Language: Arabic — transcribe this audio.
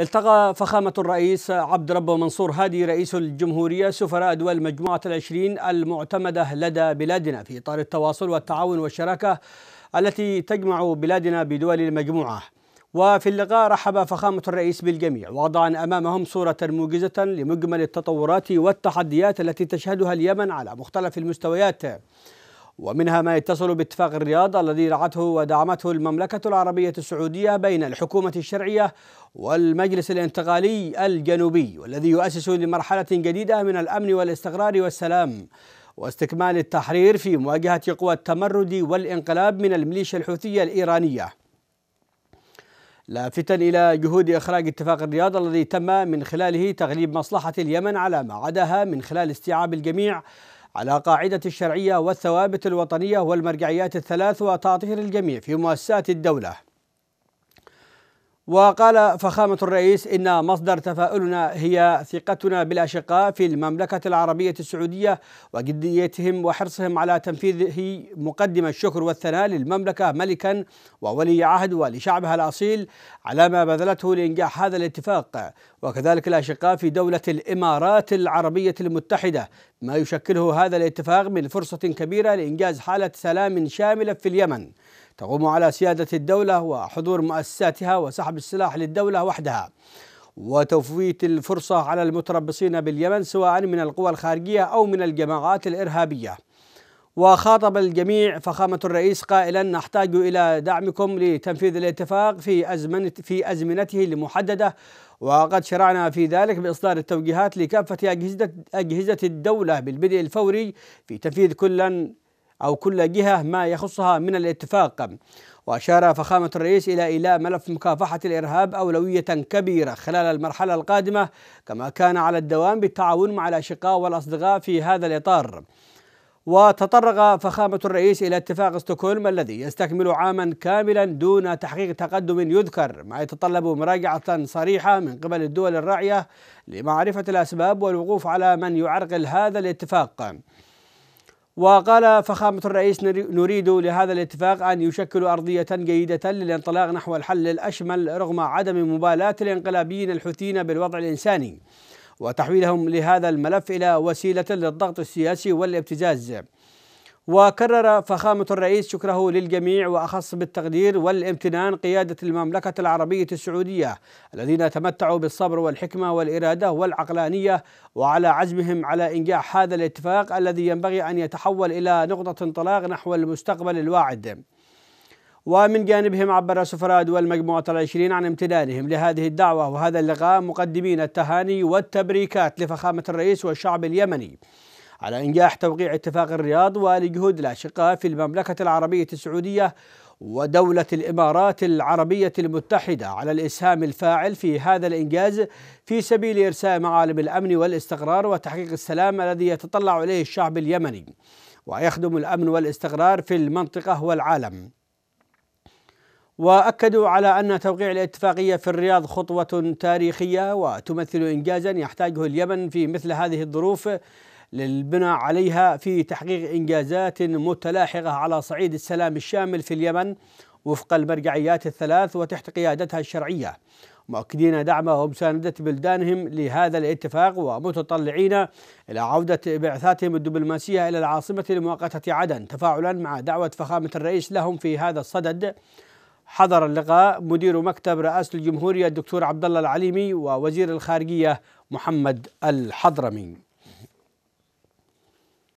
التقى فخامة الرئيس عبد ربه منصور هادي رئيس الجمهورية سفراء دول مجموعة العشرين المعتمدة لدى بلادنا في إطار التواصل والتعاون والشراكة التي تجمع بلادنا بدول المجموعة وفي اللقاء رحب فخامة الرئيس بالجميع وضعا أمامهم صورة موجزة لمجمل التطورات والتحديات التي تشهدها اليمن على مختلف المستويات ومنها ما يتصل باتفاق الرياض الذي رعته ودعمته المملكة العربية السعودية بين الحكومة الشرعية والمجلس الانتقالي الجنوبي والذي يؤسس لمرحلة جديدة من الأمن والاستقرار والسلام واستكمال التحرير في مواجهة قوى التمرد والانقلاب من الميليشيا الحوثية الإيرانية لافتا إلى جهود إخراج اتفاق الرياض الذي تم من خلاله تغليب مصلحة اليمن على ما عداها من خلال استيعاب الجميع على قاعدة الشرعية والثوابت الوطنية والمرجعيات الثلاث وتعطير الجميع في مؤسسات الدولة وقال فخامة الرئيس إن مصدر تفاؤلنا هي ثقتنا بالأشقاء في المملكة العربية السعودية وجديتهم وحرصهم على تنفيذه مقدم الشكر والثناء للمملكة ملكا وولي عهد ولشعبها الأصيل على ما بذلته لإنجاح هذا الاتفاق وكذلك الأشقاء في دولة الإمارات العربية المتحدة ما يشكله هذا الاتفاق من فرصة كبيرة لإنجاز حالة سلام شاملة في اليمن تقوم على سيادة الدولة وحضور مؤسساتها وسحب السلاح للدولة وحدها وتفويت الفرصة على المتربصين باليمن سواء من القوى الخارجية أو من الجماعات الإرهابية وخاطب الجميع فخامة الرئيس قائلا نحتاج إلى دعمكم لتنفيذ الاتفاق في أزمنة في أزمنته المحددة وقد شرعنا في ذلك بإصدار التوجيهات لكافة أجهزة أجهزة الدولة بالبدء الفوري في تنفيذ كلا أو كل جهة ما يخصها من الاتفاق وأشار فخامة الرئيس إلى إيلاء ملف مكافحة الإرهاب أولوية كبيرة خلال المرحلة القادمة كما كان على الدوام بالتعاون مع الأشقاء والأصدقاء في هذا الإطار وتطرق فخامة الرئيس إلى اتفاق ستوكهولم الذي يستكمل عاما كاملا دون تحقيق تقدم يذكر ما يتطلب مراجعة صريحة من قبل الدول الراعية لمعرفة الأسباب والوقوف على من يعرقل هذا الاتفاق وقال فخامة الرئيس نريد لهذا الاتفاق أن يشكل أرضية جيدة للانطلاق نحو الحل الأشمل رغم عدم مبالاة الانقلابيين الحوثيين بالوضع الإنساني وتحويلهم لهذا الملف إلى وسيلة للضغط السياسي والابتزاز وكرر فخامة الرئيس شكره للجميع وأخص بالتقدير والامتنان قيادة المملكة العربية السعودية الذين تمتعوا بالصبر والحكمة والإرادة والعقلانية وعلى عزمهم على إنجاح هذا الاتفاق الذي ينبغي أن يتحول إلى نقطة انطلاق نحو المستقبل الواعد ومن جانبهم عبر سفراء دول مجموعة العشرين عن امتنانهم لهذه الدعوة وهذا اللقاء مقدمين التهاني والتبريكات لفخامة الرئيس والشعب اليمني على إنجاح توقيع اتفاق الرياض ولجهود الأشقاء في المملكة العربية السعودية ودولة الإمارات العربية المتحدة على الإسهام الفاعل في هذا الإنجاز في سبيل إرساء معالم الأمن والاستقرار وتحقيق السلام الذي يتطلع إليه الشعب اليمني ويخدم الأمن والاستقرار في المنطقة والعالم وأكدوا على أن توقيع الاتفاقية في الرياض خطوة تاريخية وتمثل إنجازا يحتاجه اليمن في مثل هذه الظروف للبناء عليها في تحقيق إنجازات متلاحقة على صعيد السلام الشامل في اليمن وفق المرجعيات الثلاث وتحت قيادتها الشرعية مؤكدين دعمه ومساندة بلدانهم لهذا الاتفاق ومتطلعين إلى عودة بعثاتهم الدبلوماسية إلى العاصمة لمؤقتة عدن تفاعلا مع دعوة فخامة الرئيس لهم في هذا الصدد حضر اللقاء مدير مكتب رئاسة الجمهورية الدكتور عبد الله العليمي ووزير الخارجية محمد الحضرمي